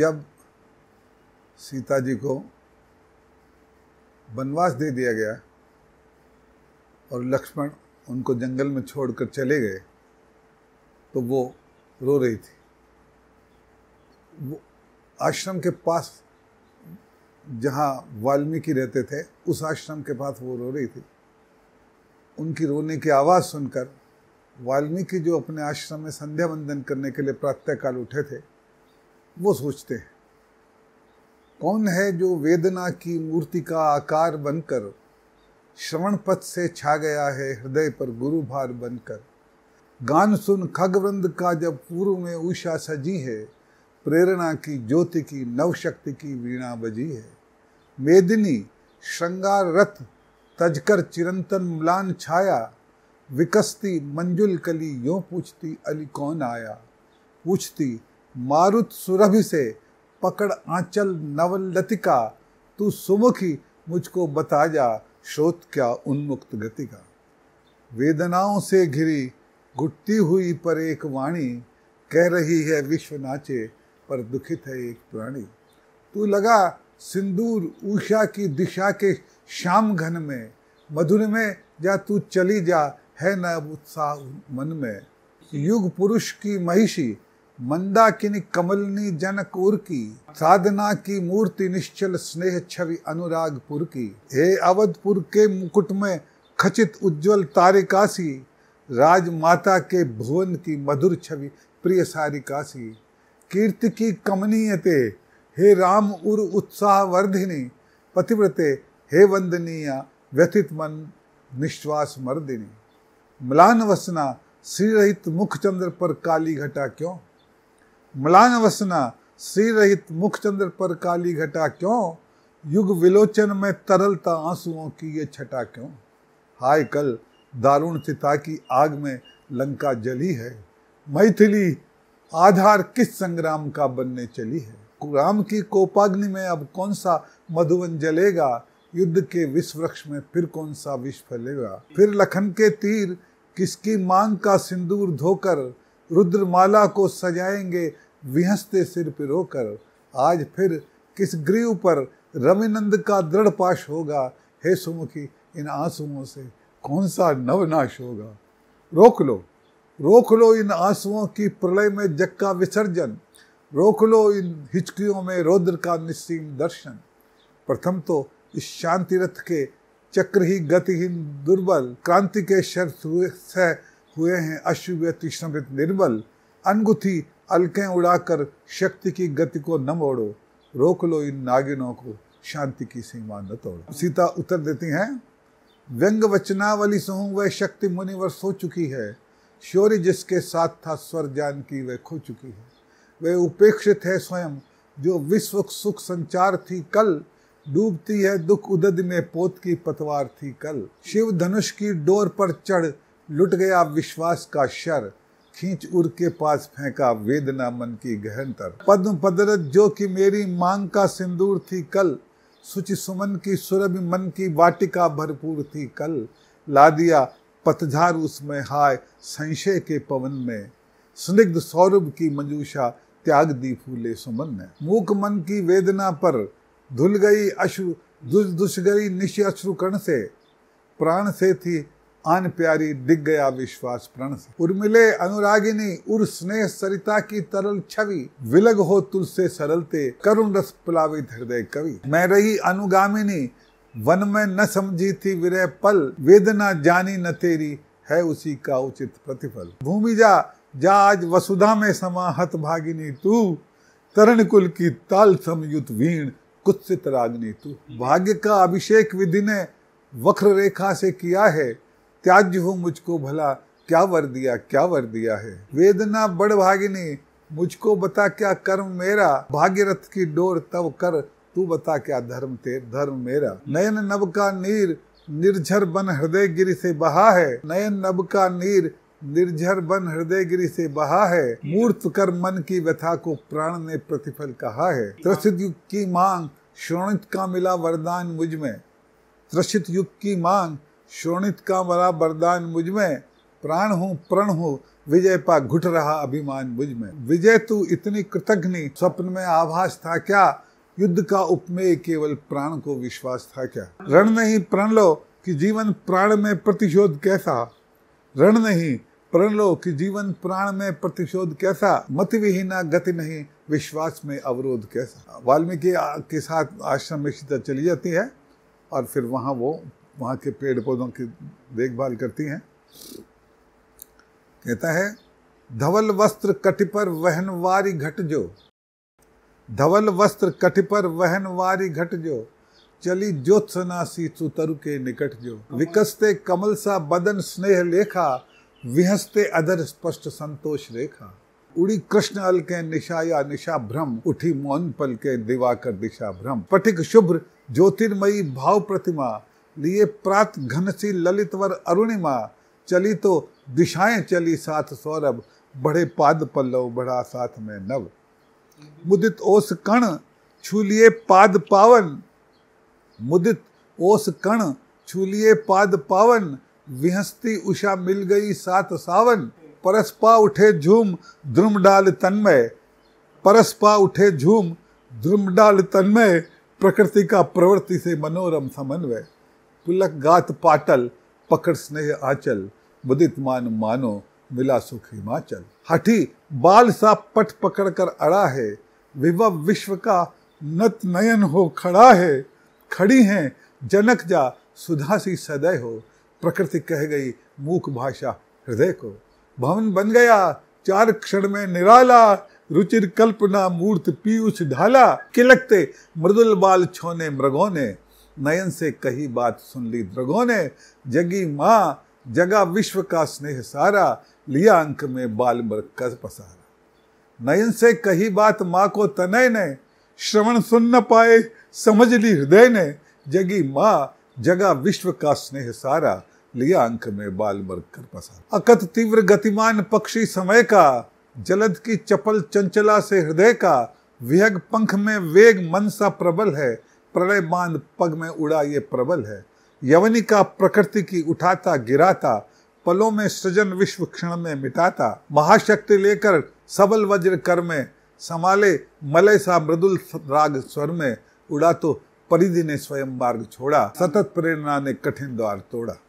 जब सीता जी को वनवास दे दिया गया और लक्ष्मण उनको जंगल में छोड़कर चले गए तो वो रो रही थी वो आश्रम के पास जहाँ वाल्मीकि रहते थे उस आश्रम के पास वो रो रही थी उनकी रोने की आवाज़ सुनकर वाल्मीकि जो अपने आश्रम में संध्या वंदन करने के लिए प्रातःकाल उठे थे वो सोचते हैं कौन है जो वेदना की मूर्ति का आकार बनकर श्रवण पथ से छा गया है हृदय पर गुरु भार बनकर गान सुन खगवृंद का जब पूर्व में उषा सजी है प्रेरणा की ज्योति की नवशक्ति की वीणा बजी है मेदिनी श्रृंगार रथ तजकर चिरंतन म्लान छाया विकसती मंजुल कली यो पूछती अली कौन आया पूछती मारुत सुरभि से पकड़ आंचल नवल लतिका तू सुमुखी मुझको बता जा श्रोत क्या उन्मुक्त गति का वेदनाओं से घिरी घुटती हुई पर एक वाणी कह रही है विश्व नाचे पर दुखित है एक प्राणी तू लगा सिंदूर ऊषा की दिशा के शाम घन में मधुर में जा तू चली जा है न उत्साह मन में युग पुरुष की महिषी मंदाकिनी कमलनी उर की साधना की मूर्ति निश्चल स्नेह छवि अनुरागपुर की हे अवधपुर के मुकुट में खचित उज्जवल तारिकासी राजमाता के भुवन की मधुर छवि प्रिय सारिकासी कीर्ति की कमनीयते हे राम उर उत्साह वर्धिनी पतिव्रते हे वंदनीय व्यथित मन निश्वास मर्दिनी मलान वसना श्रीरहित मुख चंद्र पर काली घटा क्यों मलान वसना श्री रहित मुख चंद्र पर काली घटा क्यों युग विलोचन में तरलता आंसुओं की ये छटा क्यों हाय कल दारुण चिता की आग में लंका जली है मैथिली आधार किस संग्राम का बनने चली है राम की कोपाग्नि में अब कौन सा मधुवन जलेगा युद्ध के विश्व वृक्ष में फिर कौन सा विष फैलेगा फिर लखन के तीर किसकी मांग का सिंदूर धोकर रुद्रमाला को सजाएंगे विहसते सिर पर रोकर आज फिर किस ग्रीव पर रविनंद का दृढ़ पाश होगा हे सुमुखी इन आंसुओं से कौन सा नवनाश होगा रोक लो रोक लो इन आंसुओं की प्रलय में जग का विसर्जन रोक लो इन हिचकियों में रौद्र का निस्सीम दर्शन प्रथम तो इस शांति रथ के चक्र ही गतिहीन दुर्बल क्रांति के शर्त हुए, हुए हैं अश्व्यतिश्रमित निर्बल अनगुथी अलकें उड़ाकर शक्ति की गति को न मोड़ो रोक लो इन नागिनों को शांति की सीमा न तोड़ो सीता उत्तर देती हैं व्यंग वचनावली सहूं वह शक्ति मुनिवर सो चुकी है शौर्य जिसके साथ था स्वर जान की वह खो चुकी है वह उपेक्षित है स्वयं जो विश्व सुख संचार थी कल डूबती है दुख उदद में पोत की पतवार थी कल शिव धनुष की डोर पर चढ़ लुट गया विश्वास का शर खींच उर के पास फेंका वेदना मन की गहनतर पद्म पदरत जो कि मेरी मांग का सिंदूर थी कल सुचि सुमन की सुरभि मन की वाटिका भरपूर थी कल ला दिया पतझार उसमें हाय संशय के पवन में स्निग्ध सौरभ की मंजूषा त्याग दी फूले सुमन ने मूक मन की वेदना पर धुल गई अश्रु दुष दुष गई निश अश्रु कर्ण से प्राण से थी आन प्यारी दिख गया विश्वास प्रण से उर्मिले अनुरागिनी उर स्नेह सरिता की तरल छवि विलग हो तुलसे सरलते करुण रस प्लावित हृदय कवि मैं रही अनुगामिनी वन में न समझी थी विरह पल वेदना जानी न तेरी है उसी का उचित प्रतिफल भूमि जा जा आज वसुधा में समा हत भागिनी तू तरण कुल की ताल समयुत वीण कुत्सित रागिनी तू भाग्य का अभिषेक विधि ने वक्र रेखा से किया है त्याज्य हो मुझको भला क्या वर दिया क्या वर दिया है वेदना बड़ भागिनी मुझको बता क्या कर्म मेरा भागीरथ की डोर तब कर तू बता क्या धर्म ते धर्म मेरा नयन नब का नीर निर्झर बन हृदय गिरी से बहा है नयन नब का नीर निर्झर बन हृदय गिरी से बहा है मूर्त कर मन की व्यथा को प्राण ने प्रतिफल कहा है त्रसित युग की मांग श्रोणित का मिला वरदान मुझ में त्रसित युग की मांग शोणित का मरा बरदान मुझ में प्राण हूँ प्रण हूँ विजय पा घुट रहा अभिमान मुझ में विजय तू इतनी कृतघ्नि स्वप्न में आभास था क्या युद्ध का उपमेय केवल प्राण को विश्वास था क्या रण नहीं प्रण लो कि जीवन प्राण में प्रतिशोध कैसा रण नहीं प्रण लो कि जीवन प्राण में प्रतिशोध कैसा मत विहीना गति नहीं विश्वास में अवरोध कैसा वाल्मीकि के साथ आश्रम में सीता चली जाती है और फिर वहाँ वो वहाँ के पेड़ पौधों की देखभाल करती हैं कहता है धवल वस्त्र कट पर वारी घट जो धवल वस्त्र कट पर वारी घट जो चली ज्योत्सनासी सुतरु के निकट जो विकसते कमल सा बदन स्नेह लेखा विहसते अदर स्पष्ट संतोष रेखा उड़ी कृष्ण अल के निशा या निशा भ्रम उठी मोहन पल के दिवाकर दिशा भ्रम पटिक शुभ्र ज्योतिर्मयी भाव प्रतिमा लिए प्रात घन सी ललितवर अरुणिमा चली तो दिशाएं चली साथ सौरभ बढ़े पाद पल्लव बढ़ा साथ में नव मुदित ओस कण छूलिए पाद पावन मुदित ओस कण छूलिए पाद पावन विहस्ती उषा मिल गई सात सावन परस्पा उठे झूम ध्रुम डाल तन्मय परस्पा उठे झूम ध्रुम डाल तन्मय प्रकृति का प्रवृत्ति से मनोरम समन्वय पुलक गात पाटल पकड़ स्नेह आचल बुदित मान मानो मिला सुख हिमाचल हठी बाल सा पट पकड़ कर अड़ा है विभव विश्व का नत नयन हो खड़ा है खड़ी है जनक जा सुधा सी सदय हो प्रकृति कह गई मूक भाषा हृदय को भवन बन गया चार क्षण में निराला रुचिर कल्पना मूर्त पीयूष ढाला किलकते मृदुल बाल छोने मृगों ने नयन से कही बात सुन ली द्रगो ने जगी माँ जगा विश्व का स्नेह सारा लिया अंक में बाल मृग का पसारा नयन से कही बात माँ को तनय ने श्रवण सुन न पाए समझ ली हृदय ने जगी माँ जगा विश्व का स्नेह सारा लिया अंक में बाल मर्ग कर पसारा अकत तीव्र गतिमान पक्षी समय का जलद की चपल चंचला से हृदय का विहग पंख में वेग मन सा प्रबल है प्रलय बांध पग में उड़ा ये प्रबल है यवनिका प्रकृति की उठाता गिराता पलों में सृजन विश्व क्षण में मिटाता महाशक्ति लेकर सबल वज्र कर में संभाले मलय सा मृदुल राग स्वर में उड़ा तो परिधि ने स्वयं मार्ग छोड़ा सतत प्रेरणा ने कठिन द्वार तोड़ा